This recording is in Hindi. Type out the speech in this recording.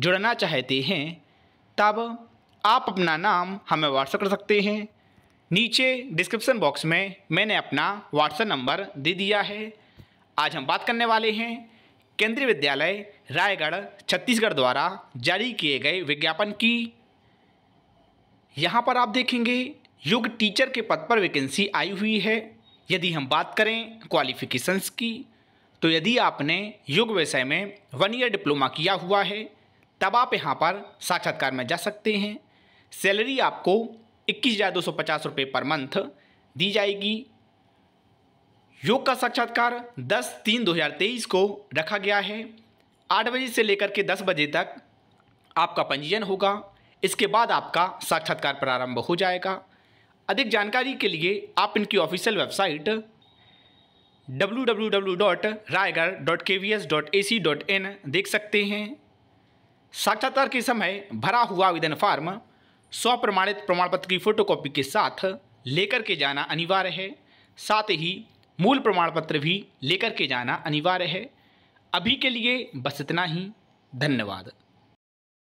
जुड़ना चाहते हैं तब आप अपना नाम हमें व्हाट्सएप कर सकते हैं नीचे डिस्क्रिप्शन बॉक्स में मैंने अपना व्हाट्सएप नंबर दे दिया है आज हम बात करने वाले हैं केंद्रीय विद्यालय रायगढ़ छत्तीसगढ़ द्वारा जारी किए गए विज्ञापन की यहाँ पर आप देखेंगे योग टीचर के पद पर वैकेंसी आई हुई है यदि हम बात करें क्वालिफिकेशंस की तो यदि आपने योग विषय में वन ईयर डिप्लोमा किया हुआ है तब आप यहाँ पर साक्षात्कार में जा सकते हैं सैलरी आपको इक्कीस हज़ार दो सौ पचास रुपये पर मंथ दी जाएगी योग का साक्षात्कार दस तीन दो हज़ार तेईस को रखा गया है आठ बजे से लेकर के दस बजे तक आपका पंजीयन होगा इसके बाद आपका साक्षात्कार प्रारंभ हो जाएगा अधिक जानकारी के लिए आप इनकी official website W W W dot Raigarh dot K V S A C dot in देख सकते हैं साक्षात्कार के समय भरा हुआ आवेदन फार्म स्वप्रमाणित प्रमाण पत्र की फोटोकॉपी के साथ लेकर के जाना अनिवार्य है साथ ही मूल प्रमाण पत्र भी लेकर के जाना अनिवार्य है अभी के लिए बस इतना ही धन्यवाद